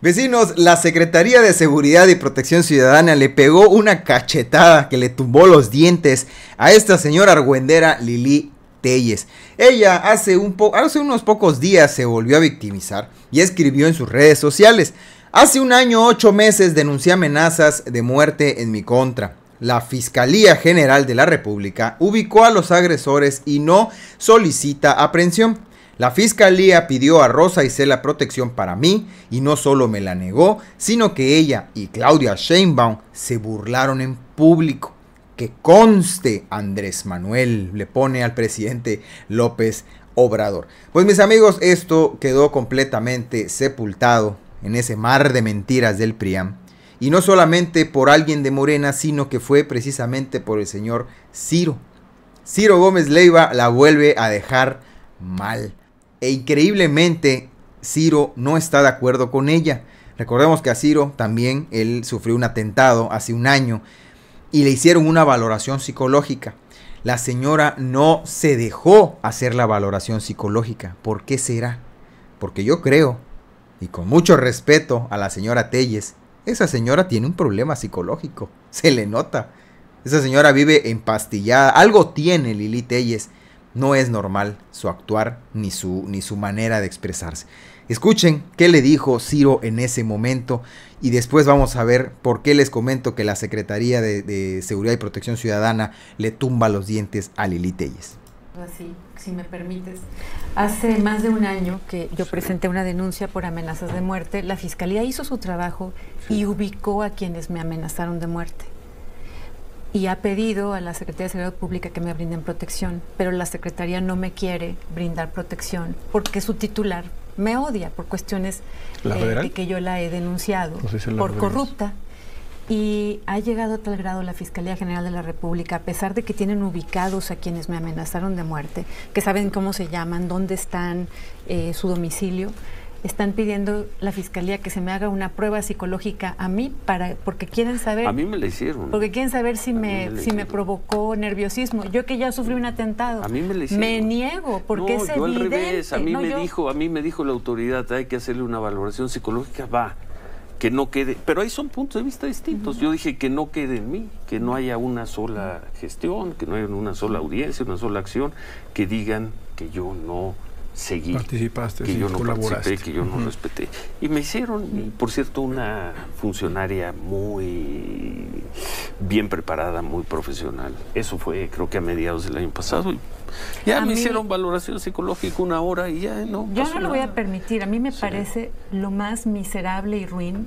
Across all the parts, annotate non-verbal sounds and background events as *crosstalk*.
Vecinos, la Secretaría de Seguridad y Protección Ciudadana le pegó una cachetada que le tumbó los dientes a esta señora argüendera Lili Telles. Ella hace, hace unos pocos días se volvió a victimizar y escribió en sus redes sociales. Hace un año, ocho meses denuncié amenazas de muerte en mi contra. La Fiscalía General de la República ubicó a los agresores y no solicita aprehensión. La fiscalía pidió a Rosa y Isela protección para mí y no solo me la negó, sino que ella y Claudia Sheinbaum se burlaron en público. Que conste, Andrés Manuel le pone al presidente López Obrador. Pues mis amigos, esto quedó completamente sepultado en ese mar de mentiras del PRIAM. Y no solamente por alguien de Morena, sino que fue precisamente por el señor Ciro. Ciro Gómez Leiva la vuelve a dejar mal e increíblemente Ciro no está de acuerdo con ella. Recordemos que a Ciro también él sufrió un atentado hace un año y le hicieron una valoración psicológica. La señora no se dejó hacer la valoración psicológica. ¿Por qué será? Porque yo creo, y con mucho respeto a la señora Telles, esa señora tiene un problema psicológico. *laughs* Se le nota. Esa señora vive empastillada. Algo tiene Lili Telles no es normal su actuar ni su, ni su manera de expresarse. Escuchen qué le dijo Ciro en ese momento y después vamos a ver por qué les comento que la Secretaría de, Seguridad y Protección Ciudadana le tumba los dientes a Lili Telles. Así, si me permites. Hace más de un año que yo presenté una denuncia por amenazas de muerte, la Fiscalía hizo su trabajo y ubicó a quienes me amenazaron de muerte y ha pedido a la Secretaría de Seguridad Pública que me brinden protección, pero la Secretaría no me quiere brindar protección porque su titular me odia por cuestiones eh, de que yo la he denunciado por corrupta. Y ha llegado a tal grado la Fiscalía General de la República, a pesar de que tienen ubicados a quienes me amenazaron de muerte, que saben cómo se llaman, dónde están, eh, su domicilio, están pidiendo la fiscalía que se me haga una prueba psicológica a mí para porque quieren saber a mí me la hicieron porque quieren saber si me, si me provocó nerviosismo yo que ya sufrí un atentado a mí me hicieron me niego porque no, es revés a mí me dijo a mí me dijo la autoridad hay que hacerle una valoración psicológica va que no quede pero ahí son puntos de vista distintos yo dije que no quede en mí que no haya una sola gestión que no haya una sola audiencia una sola acción que digan que yo no seguí. que yo no participé, que yo no respeté. Y me hicieron, por cierto, una funcionaria muy bien preparada, muy profesional. Eso fue, creo que a mediados del año pasado. Ya me hicieron valoración psicológica una hora y ya no. Ya no lo voy a permitir. A mí me parece lo más miserable y ruin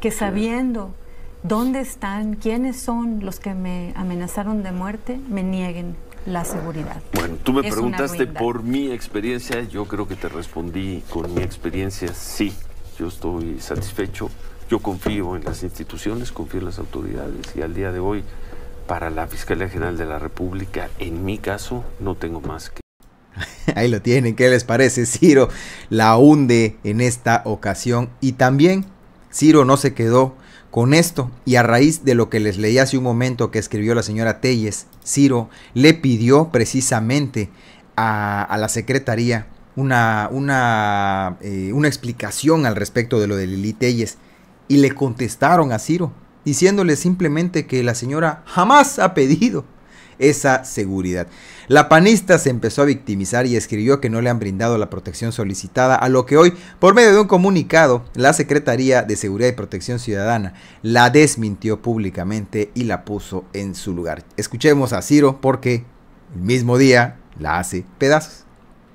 que sabiendo. ¿Dónde están? ¿Quiénes son los que me amenazaron de muerte? Me nieguen la seguridad. Bueno, tú me preguntaste por mi experiencia, yo creo que te respondí con mi experiencia, sí, yo estoy satisfecho, yo confío en las instituciones, confío en las autoridades y al día de hoy, para la Fiscalía General de la República, en mi caso, no tengo más que... *laughs* Ahí lo tienen, ¿qué les parece? Ciro la hunde en esta ocasión y también Ciro no se quedó con esto, y a raíz de lo que les leí hace un momento que escribió la señora Telles, Ciro le pidió precisamente a, la Secretaría una, una, eh, una explicación al respecto de lo de Lili Telles y le contestaron a Ciro diciéndole simplemente que la señora jamás ha pedido esa seguridad. La panista se empezó a victimizar y escribió que no le han brindado la protección solicitada, a lo que hoy, por medio de un comunicado, la Secretaría de Seguridad y Protección Ciudadana la desmintió públicamente y la puso en su lugar. Escuchemos a Ciro porque el mismo día la hace pedazos.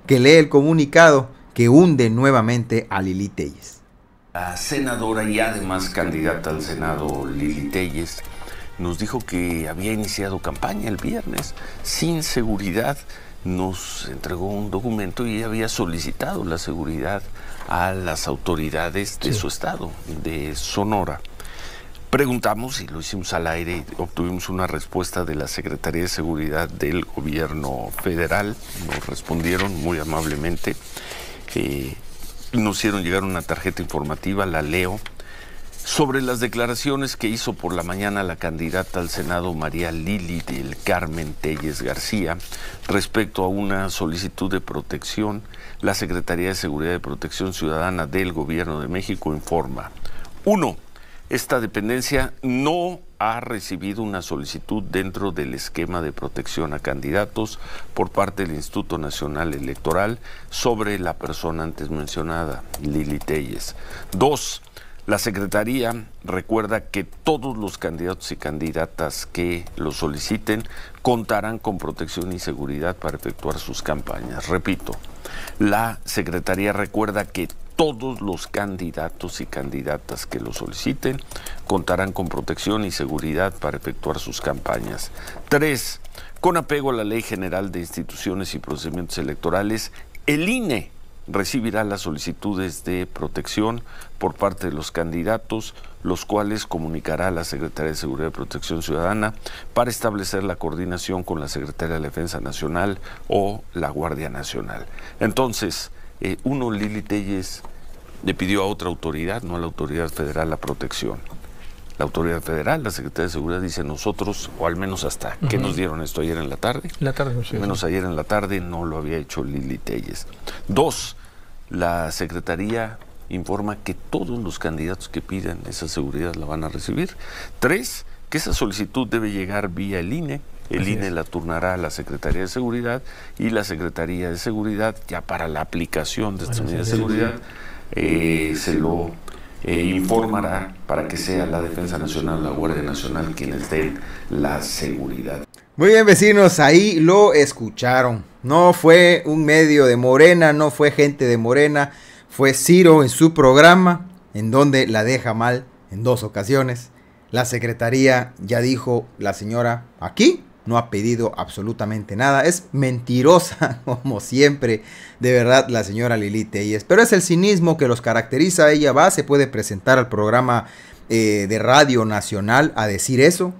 Que lee el comunicado que hunde nuevamente a Lili Telles. La senadora y además candidata al Senado Lili Telles nos dijo que había iniciado campaña el viernes sin seguridad nos entregó un documento y había solicitado la seguridad a las autoridades de su estado, de Sonora. Preguntamos y lo hicimos al aire, y obtuvimos una respuesta de la Secretaría de Seguridad del Gobierno Federal, nos respondieron muy amablemente, eh, nos hicieron llegar una tarjeta informativa, la leo, sobre las declaraciones que hizo por la mañana la candidata al Senado María Lili del Carmen Telles García respecto a una solicitud de protección, la Secretaría de Seguridad y Protección Ciudadana del Gobierno de México informa. 1. Esta dependencia no ha recibido una solicitud dentro del esquema de protección a candidatos por parte del Instituto Nacional Electoral sobre la persona antes mencionada, Lili Telles. 2. La Secretaría recuerda que todos los candidatos y candidatas que lo soliciten contarán con protección y seguridad para efectuar sus campañas. Repito, la Secretaría recuerda que todos los candidatos y candidatas que lo soliciten contarán con protección y seguridad para efectuar sus campañas. Tres, con apego a la Ley General de Instituciones y Procedimientos Electorales, el INE recibirá las solicitudes de protección por parte de los candidatos, los cuales comunicará a la Secretaría de Seguridad y Protección Ciudadana para establecer la coordinación con la Secretaría de Defensa Nacional o la Guardia Nacional. Entonces, eh, uno, Lili Telles, le pidió a otra autoridad, no a la autoridad federal, la protección autoridad federal, la Secretaría de Seguridad, dice nosotros, o al menos hasta que nos dieron esto ayer en la tarde. La tarde, Al menos ayer en la tarde no lo había hecho Lili Telles. Dos, la Secretaría informa que todos los candidatos que pidan esa seguridad la van a recibir. Tres, que esa solicitud debe llegar vía el INE. El INE la turnará a la Secretaría de Seguridad y la Secretaría de Seguridad, ya para la aplicación de esta medida de seguridad, eh, se lo eh, informará para que sea la Defensa Nacional, la Guardia Nacional quienes den la seguridad. Muy bien vecinos, ahí lo escucharon. No fue un medio de Morena, no fue gente de Morena, fue Ciro en su programa, en donde la deja mal en dos ocasiones. La secretaría ya dijo la señora aquí, no ha pedido absolutamente nada. Es mentirosa, *laughs* como siempre, de verdad, la señora Lili Telles. Pero es el cinismo que los caracteriza. Ella va, se puede presentar al programa eh, de Radio Nacional a decir eso.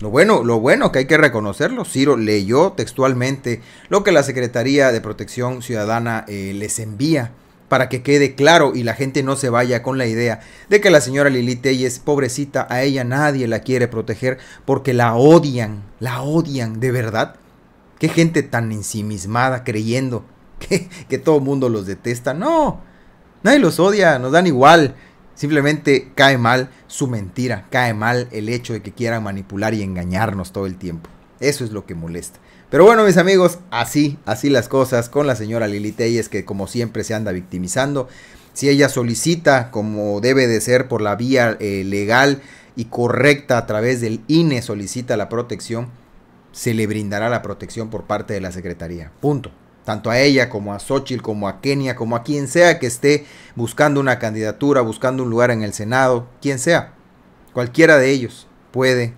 Lo bueno, lo bueno que hay que reconocerlo, Ciro leyó textualmente lo que la Secretaría de Protección Ciudadana eh, les envía para que quede claro y la gente no se vaya con la idea de que la señora Lili es pobrecita, a ella nadie la quiere proteger porque la odian, la odian, de verdad. Qué gente tan ensimismada creyendo que, todo el mundo los detesta. No, nadie los odia, nos dan igual. Simplemente cae mal su mentira, cae mal el hecho de que quieran manipular y engañarnos todo el tiempo. Eso es lo que molesta. Pero bueno, mis amigos, así, así las cosas con la señora Lili es que como siempre se anda victimizando. Si ella solicita, como debe de ser por la vía eh, legal y correcta a través del INE, solicita la protección, se le brindará la protección por parte de la Secretaría. Punto. Tanto a ella como a Xochitl, como a Kenia, como a quien sea que esté buscando una candidatura, buscando un lugar en el Senado, quien sea, cualquiera de ellos puede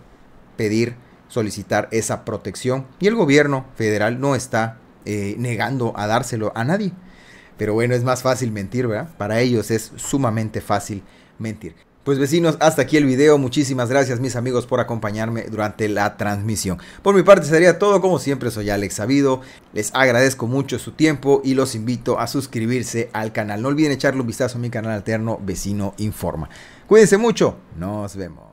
pedir solicitar esa protección y el gobierno federal no está eh, negando a dárselo a nadie. Pero bueno, es más fácil mentir, ¿verdad? Para ellos es sumamente fácil mentir. Pues vecinos, hasta aquí el video. Muchísimas gracias mis amigos por acompañarme durante la transmisión. Por mi parte sería todo, como siempre soy Alex Sabido. Les agradezco mucho su tiempo y los invito a suscribirse al canal. No olviden echarle un vistazo a mi canal alterno Vecino Informa. Cuídense mucho, nos vemos.